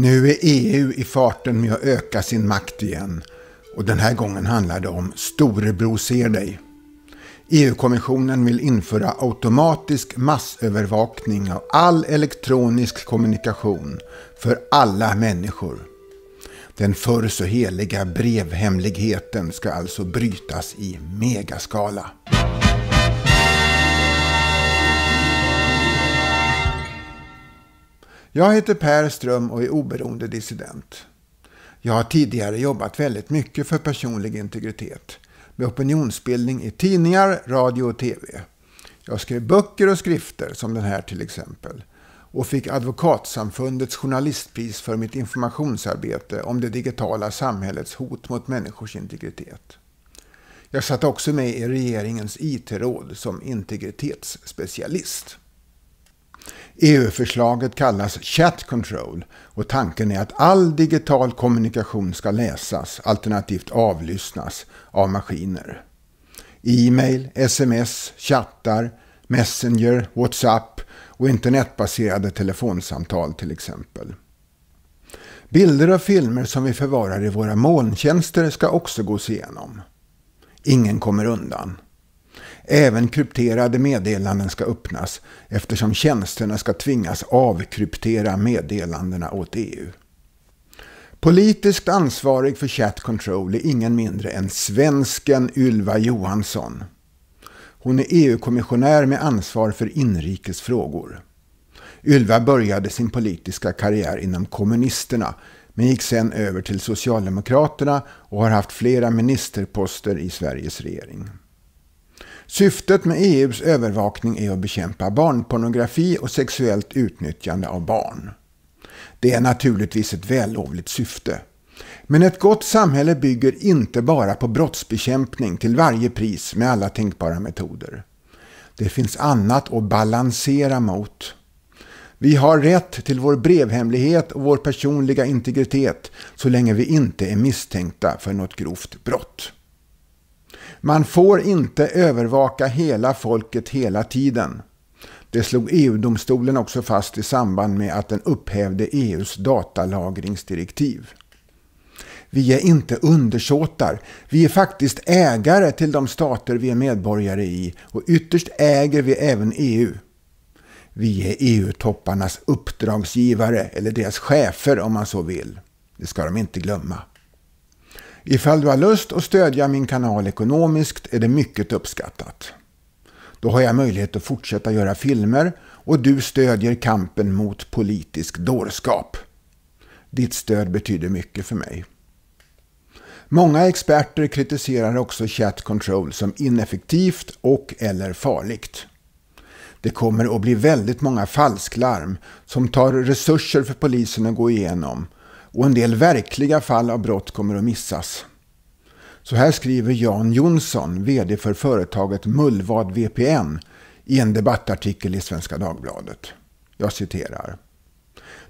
Nu är EU i farten med att öka sin makt igen och den här gången handlar det om Storebror ser dig. EU-kommissionen vill införa automatisk massövervakning av all elektronisk kommunikation för alla människor. Den förr så heliga brevhemligheten ska alltså brytas i megaskala. Jag heter Per Ström och är oberoende dissident. Jag har tidigare jobbat väldigt mycket för personlig integritet med opinionsbildning i tidningar, radio och TV. Jag skrev böcker och skrifter, som den här till exempel, och fick Advokatsamfundets journalistpris för mitt informationsarbete om det digitala samhällets hot mot människors integritet. Jag satt också med i regeringens IT-råd som integritetsspecialist. EU-förslaget kallas Chat Control och tanken är att all digital kommunikation ska läsas, alternativt avlyssnas, av maskiner. E-mail, sms, chattar, Messenger, WhatsApp och internetbaserade telefonsamtal till exempel. Bilder och filmer som vi förvarar i våra molntjänster ska också gås igenom. Ingen kommer undan. Även krypterade meddelanden ska öppnas eftersom tjänsterna ska tvingas avkryptera meddelandena åt EU. Politiskt ansvarig för Chat Control är ingen mindre än svensken Ylva Johansson. Hon är EU-kommissionär med ansvar för inrikesfrågor. Ylva började sin politiska karriär inom kommunisterna men gick sen över till Socialdemokraterna och har haft flera ministerposter i Sveriges regering. Syftet med EUs övervakning är att bekämpa barnpornografi och sexuellt utnyttjande av barn. Det är naturligtvis ett vällovligt syfte. Men ett gott samhälle bygger inte bara på brottsbekämpning till varje pris med alla tänkbara metoder. Det finns annat att balansera mot. Vi har rätt till vår brevhemlighet och vår personliga integritet så länge vi inte är misstänkta för något grovt brott. Man får inte övervaka hela folket hela tiden. Det slog EU-domstolen också fast i samband med att den upphävde EUs datalagringsdirektiv. Vi är inte undersåtar. Vi är faktiskt ägare till de stater vi är medborgare i och ytterst äger vi även EU. Vi är EU-topparnas uppdragsgivare eller deras chefer om man så vill. Det ska de inte glömma. Ifall du har lust att stödja min kanal ekonomiskt är det mycket uppskattat. Då har jag möjlighet att fortsätta göra filmer och du stödjer kampen mot politisk dårskap. Ditt stöd betyder mycket för mig. Många experter kritiserar också chat control som ineffektivt och eller farligt. Det kommer att bli väldigt många falsklarm som tar resurser för polisen att gå igenom och en del verkliga fall av brott kommer att missas. Så här skriver Jan Jonsson, VD för företaget Mullvad VPN, i en debattartikel i Svenska Dagbladet. Jag citerar.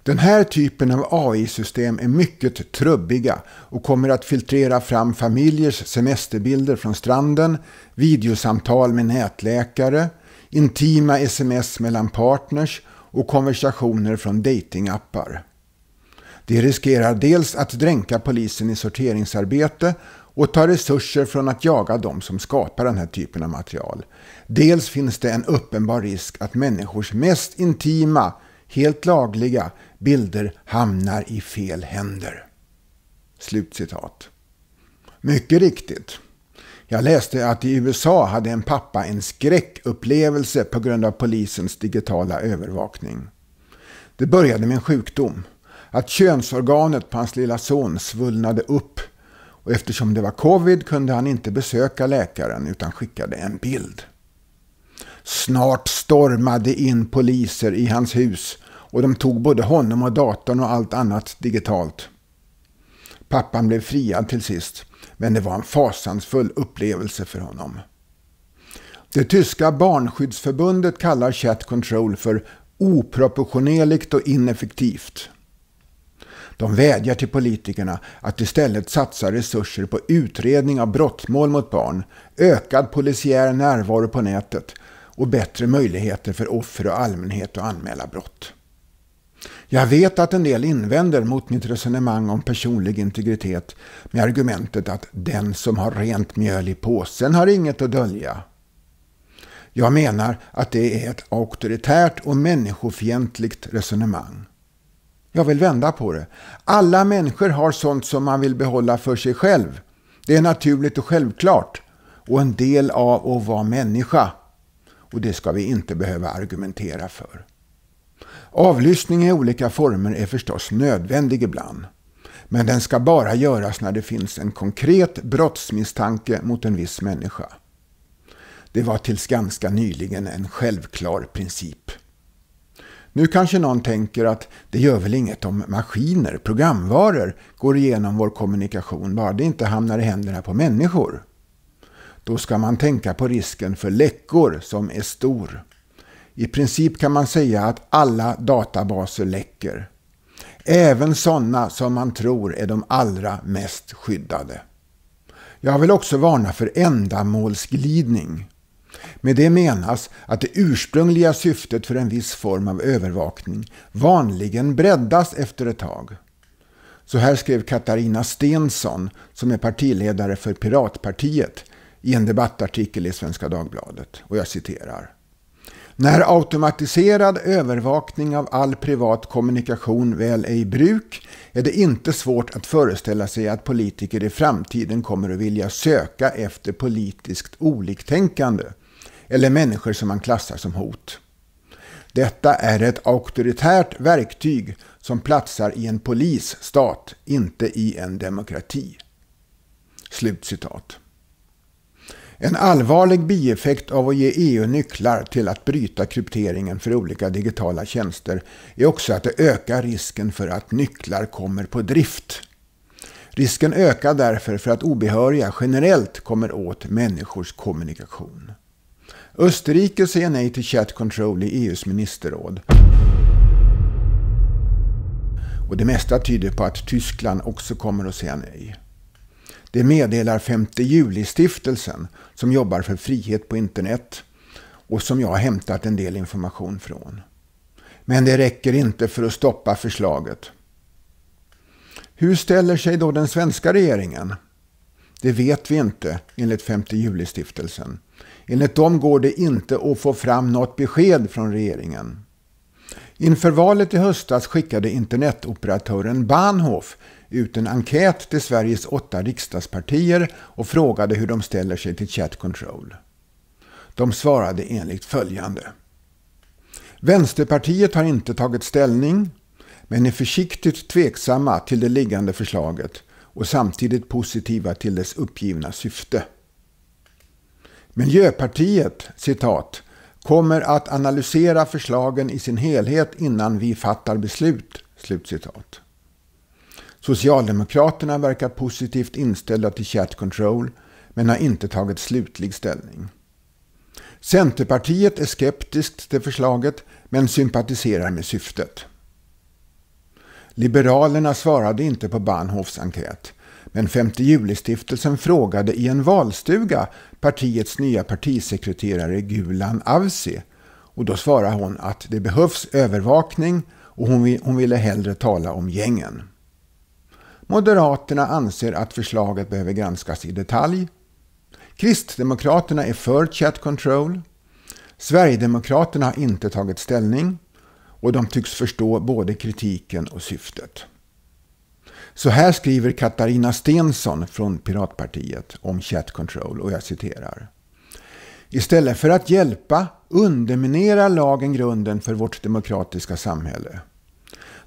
Den här typen av AI-system är mycket trubbiga och kommer att filtrera fram familjers semesterbilder från stranden, videosamtal med nätläkare, intima sms mellan partners och konversationer från datingappar. Det riskerar dels att dränka polisen i sorteringsarbete och ta resurser från att jaga de som skapar den här typen av material. Dels finns det en uppenbar risk att människors mest intima, helt lagliga bilder hamnar i fel händer. Slutcitat. Mycket riktigt. Jag läste att i USA hade en pappa en skräckupplevelse på grund av polisens digitala övervakning. Det började med en sjukdom att könsorganet på hans lilla son svullnade upp och eftersom det var covid kunde han inte besöka läkaren utan skickade en bild. Snart stormade in poliser i hans hus och de tog både honom och datorn och allt annat digitalt. Pappan blev friad till sist, men det var en fasansfull upplevelse för honom. Det tyska barnskyddsförbundet kallar chat control för oproportionerligt och ineffektivt. De vädjar till politikerna att istället satsa resurser på utredning av brottmål mot barn, ökad polisiär närvaro på nätet och bättre möjligheter för offer och allmänhet att anmäla brott. Jag vet att en del invänder mot mitt resonemang om personlig integritet med argumentet att den som har rent mjöl i påsen har inget att dölja. Jag menar att det är ett auktoritärt och människofientligt resonemang. Jag vill vända på det. Alla människor har sånt som man vill behålla för sig själv. Det är naturligt och självklart och en del av att vara människa. Och det ska vi inte behöva argumentera för. Avlyssning i olika former är förstås nödvändig ibland. Men den ska bara göras när det finns en konkret brottsmisstanke mot en viss människa. Det var tills ganska nyligen en självklar princip. Nu kanske någon tänker att det gör väl inget om maskiner, programvaror, går igenom vår kommunikation bara det inte hamnar i händerna på människor. Då ska man tänka på risken för läckor som är stor. I princip kan man säga att alla databaser läcker. Även sådana som man tror är de allra mest skyddade. Jag vill också varna för ändamålsglidning. Med det menas att det ursprungliga syftet för en viss form av övervakning vanligen breddas efter ett tag. Så här skrev Katarina Stensson, som är partiledare för Piratpartiet, i en debattartikel i Svenska Dagbladet. Och jag citerar. När automatiserad övervakning av all privat kommunikation väl är i bruk är det inte svårt att föreställa sig att politiker i framtiden kommer att vilja söka efter politiskt oliktänkande eller människor som man klassar som hot. Detta är ett auktoritärt verktyg som platsar i en polisstat, inte i en demokrati. Slutcitat. En allvarlig bieffekt av att ge EU nycklar till att bryta krypteringen för olika digitala tjänster är också att det ökar risken för att nycklar kommer på drift. Risken ökar därför för att obehöriga generellt kommer åt människors kommunikation. Österrike säger nej till chat control i EUs ministerråd. Och det mesta tyder på att Tyskland också kommer att säga nej. Det meddelar 5 juli-stiftelsen som jobbar för frihet på internet och som jag har hämtat en del information från. Men det räcker inte för att stoppa förslaget. Hur ställer sig då den svenska regeringen? Det vet vi inte enligt 5 juli-stiftelsen. Enligt dem går det inte att få fram något besked från regeringen. Inför valet i höstas skickade internetoperatören Bahnhof ut en enkät till Sveriges åtta riksdagspartier och frågade hur de ställer sig till chat control. De svarade enligt följande. Vänsterpartiet har inte tagit ställning men är försiktigt tveksamma till det liggande förslaget och samtidigt positiva till dess uppgivna syfte. Miljöpartiet, citat, kommer att analysera förslagen i sin helhet innan vi fattar beslut. Slutcitat. Socialdemokraterna verkar positivt inställda till chat control men har inte tagit slutlig ställning. Centerpartiet är skeptiskt till förslaget men sympatiserar med syftet. Liberalerna svarade inte på Bahnhofs enkät men 5 juli-stiftelsen frågade i en valstuga partiets nya partisekreterare Gulan Avsi och då svarade hon att det behövs övervakning och hon, hon ville hellre tala om gängen. Moderaterna anser att förslaget behöver granskas i detalj. Kristdemokraterna är för chat control. Sverigedemokraterna har inte tagit ställning och de tycks förstå både kritiken och syftet. Så här skriver Katarina Stensson från Piratpartiet om chat control och jag citerar. Istället för att hjälpa underminerar lagen grunden för vårt demokratiska samhälle.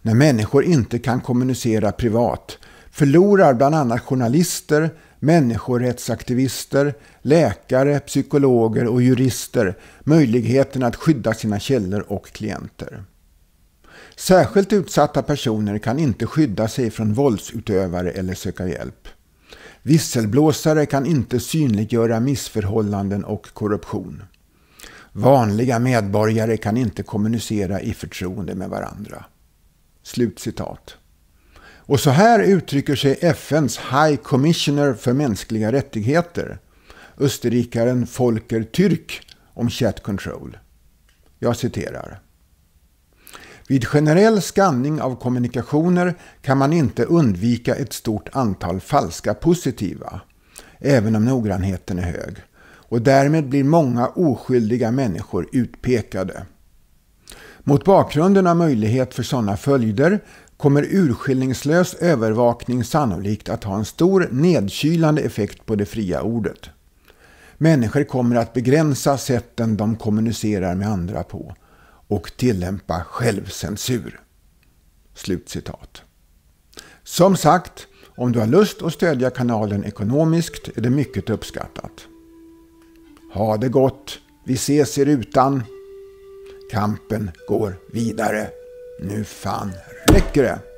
När människor inte kan kommunicera privat förlorar bland annat journalister, människorättsaktivister, läkare, psykologer och jurister möjligheten att skydda sina källor och klienter. Särskilt utsatta personer kan inte skydda sig från våldsutövare eller söka hjälp. Visselblåsare kan inte synliggöra missförhållanden och korruption. Vanliga medborgare kan inte kommunicera i förtroende med varandra. Slutcitat. Och så här uttrycker sig FNs High Commissioner för mänskliga rättigheter, österrikaren Volker Türk, om chat control. Jag citerar. Vid generell skanning av kommunikationer kan man inte undvika ett stort antal falska positiva, även om noggrannheten är hög. Och därmed blir många oskyldiga människor utpekade. Mot bakgrunden av möjlighet för sådana följder kommer urskillningslös övervakning sannolikt att ha en stor nedkylande effekt på det fria ordet. Människor kommer att begränsa sätten de kommunicerar med andra på och tillämpa självcensur. Slutcitat. Som sagt, om du har lust att stödja kanalen ekonomiskt är det mycket uppskattat. Ha det gott! Vi ses i rutan! Kampen går vidare. Nu fan räcker det!